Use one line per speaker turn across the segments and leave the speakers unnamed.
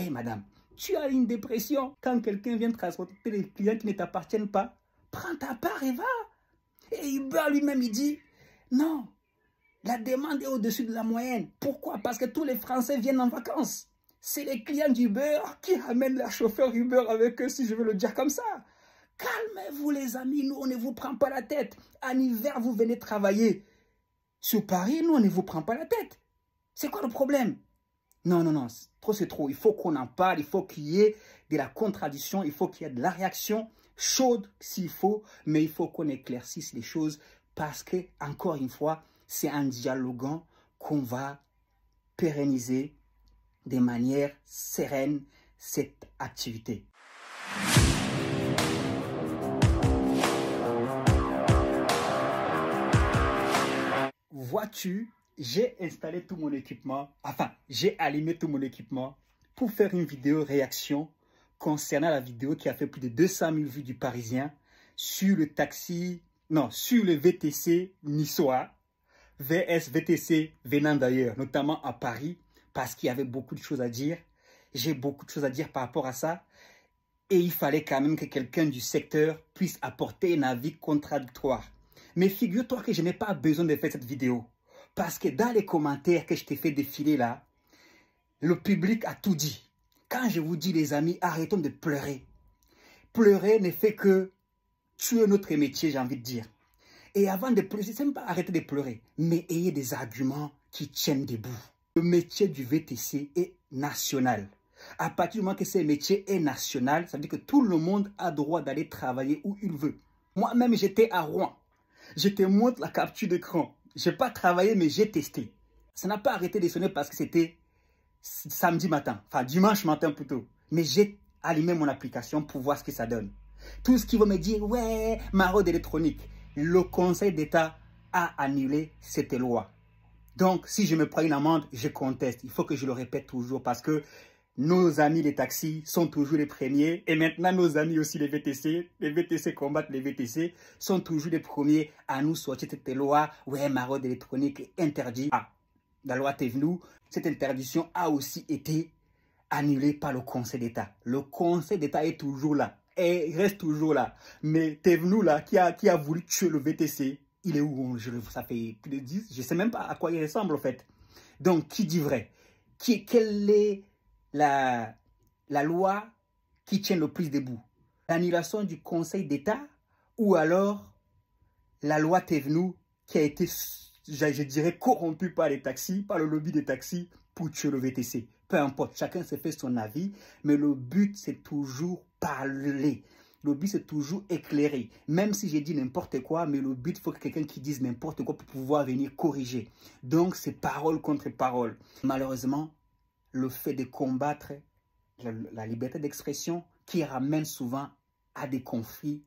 Eh, madame, tu as une dépression. Quand quelqu'un vient transporter les clients qui ne t'appartiennent pas, prends ta part et va. Et Uber lui-même, il dit, non, la demande est au-dessus de la moyenne. Pourquoi Parce que tous les Français viennent en vacances. C'est les clients d'Uber qui amènent la chauffeur Uber avec eux, si je veux le dire comme ça. Calmez-vous les amis, nous on ne vous prend pas la tête. En hiver, vous venez travailler. Sur Paris, nous on ne vous prend pas la tête. C'est quoi le problème non, non, non, trop c'est trop. Il faut qu'on en parle, il faut qu'il y ait de la contradiction, il faut qu'il y ait de la réaction chaude s'il faut, mais il faut qu'on éclaircisse les choses parce que, encore une fois, c'est en dialoguant qu'on va pérenniser de manière sereine cette activité. Vois-tu j'ai installé tout mon équipement, enfin, j'ai allumé tout mon équipement pour faire une vidéo réaction concernant la vidéo qui a fait plus de 200 000 vues du Parisien sur le taxi, non, sur le VTC niçois, VS VTC venant d'ailleurs, notamment à Paris, parce qu'il y avait beaucoup de choses à dire. J'ai beaucoup de choses à dire par rapport à ça. Et il fallait quand même que quelqu'un du secteur puisse apporter un avis contradictoire. Mais figure-toi que je n'ai pas besoin de faire cette vidéo. Parce que dans les commentaires que je t'ai fait défiler là, le public a tout dit. Quand je vous dis, les amis, arrêtons de pleurer. Pleurer ne fait que tuer notre métier, j'ai envie de dire. Et avant de pleurer, c'est même pas arrêter de pleurer, mais ayez des arguments qui tiennent debout. Le métier du VTC est national. À partir du moment que ce métier est national, ça veut dire que tout le monde a droit d'aller travailler où il veut. Moi-même, j'étais à Rouen. Je te montre la capture d'écran n'ai pas travaillé, mais j'ai testé. Ça n'a pas arrêté de sonner parce que c'était samedi matin, enfin dimanche matin plutôt. Mais j'ai allumé mon application pour voir ce que ça donne. Tout ce qui va me dire, ouais, maraude électronique. Le Conseil d'État a annulé cette loi. Donc, si je me prends une amende, je conteste. Il faut que je le répète toujours parce que nos amis les taxis sont toujours les premiers et maintenant nos amis aussi les VTC, les VTC combattent les VTC, sont toujours les premiers à nous sortir cette loi, ouais, maraude électronique interdit. Ah, la loi Tevnou, cette interdiction a aussi été annulée par le Conseil d'État. Le Conseil d'État est toujours là et reste toujours là. Mais Tevnou là, qui a, qui a voulu tuer le VTC, il est où Ça fait plus de 10, je sais même pas à quoi il ressemble en fait. Donc, qui dit vrai qui, quel est la, la loi qui tient le plus debout. L'annulation du Conseil d'État ou alors la loi Thévenou qui a été, je, dirais, corrompue par les taxis, par le lobby des taxis pour tuer le VTC. Peu importe, chacun s'est fait son avis, mais le but, c'est toujours parler. Le but, c'est toujours éclairer. Même si j'ai dit n'importe quoi, mais le but, il faut que quelqu'un qui dise n'importe quoi pour pouvoir venir corriger. Donc, c'est parole contre parole. Malheureusement, le fait de combattre la, liberté d'expression qui ramène souvent à des conflits,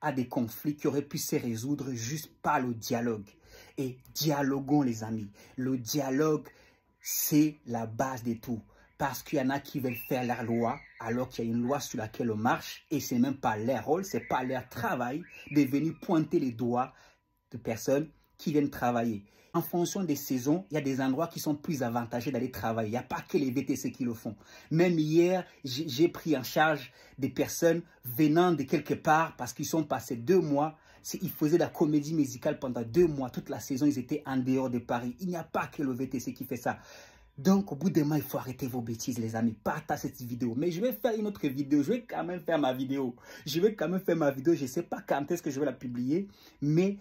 à des conflits qui auraient pu se résoudre juste par le dialogue. Et dialoguons les amis. Le dialogue, c'est la base de tout. Parce qu'il y en a qui veulent faire leur loi, alors qu'il y a une loi sur laquelle on marche, et c'est même pas leur rôle, c'est pas leur travail de venir pointer les doigts de personnes qui viennent travailler. En fonction des saisons, il y a des endroits qui sont plus avantagés d'aller travailler. Il n'y a pas que les VTC qui le font. Même hier, j'ai pris en charge des personnes venant de quelque part parce qu'ils sont passés deux mois. Ils faisaient de la comédie musicale pendant deux mois. Toute la saison, ils étaient en dehors de Paris. Il n'y a pas que le VTC qui fait ça. Donc, au bout d'un moment, il faut arrêter vos bêtises, les amis. Partagez cette vidéo. Mais je vais faire une autre vidéo. Je vais quand même faire ma vidéo. Je vais quand même faire ma vidéo. Je ne sais pas quand est-ce que je vais la publier. Mais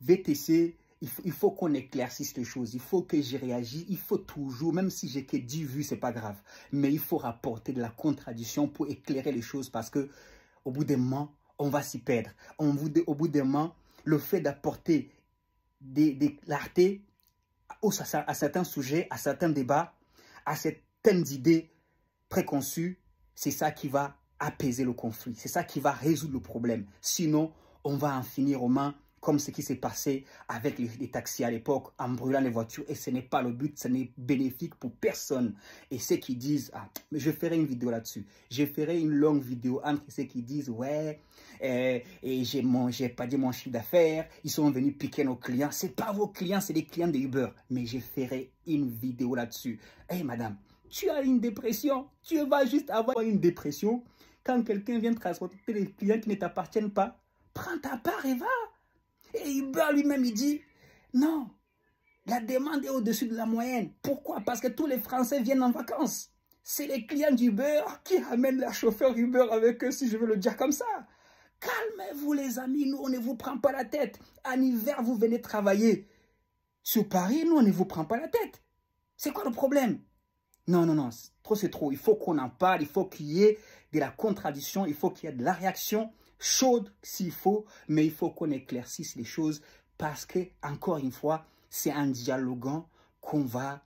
VTC, il faut, qu'on éclaircisse les choses, il faut que j'y réagisse, il faut toujours, même si j'ai que 10 vues, c'est pas grave, mais il faut rapporter de la contradiction pour éclairer les choses parce que au bout d'un moment, on va s'y perdre. On, au bout d'un moment, le fait d'apporter des, des clartés à, certains sujets, à certains débats, à certaines idées préconçues, c'est ça qui va apaiser le conflit, c'est ça qui va résoudre le problème. Sinon, on va en finir aux mains comme ce qui s'est passé avec les, taxis à l'époque, en brûlant les voitures. Et ce n'est pas le but, ce n'est bénéfique pour personne. Et ceux qui disent, ah, mais je ferai une vidéo là-dessus. Je ferai une longue vidéo entre ceux qui disent, ouais, euh, et j'ai j'ai pas dit mon chiffre d'affaires, ils sont venus piquer nos clients. C'est pas vos clients, c'est les clients de Uber. Mais je ferai une vidéo là-dessus. Hé, eh, madame, tu as une dépression. Tu vas juste avoir une dépression. Quand quelqu'un vient transporter des clients qui ne t'appartiennent pas, prends ta part et va. Et Uber lui-même, il dit, non, la demande est au-dessus de la moyenne. Pourquoi Parce que tous les Français viennent en vacances. C'est les clients d'Uber qui amènent leur chauffeur Uber avec eux, si je veux le dire comme ça. Calmez-vous les amis, nous on ne vous prend pas la tête. En hiver, vous venez travailler. Sur Paris, nous on ne vous prend pas la tête. C'est quoi le problème Non, non, non, trop c'est trop. Il faut qu'on en parle, il faut qu'il y ait de la contradiction, il faut qu'il y ait de la réaction chaude s'il faut, mais il faut qu'on éclaircisse les choses parce que, encore une fois, c'est en dialoguant qu'on va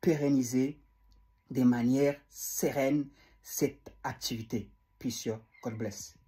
pérenniser de manière sereine cette activité. Puis God bless.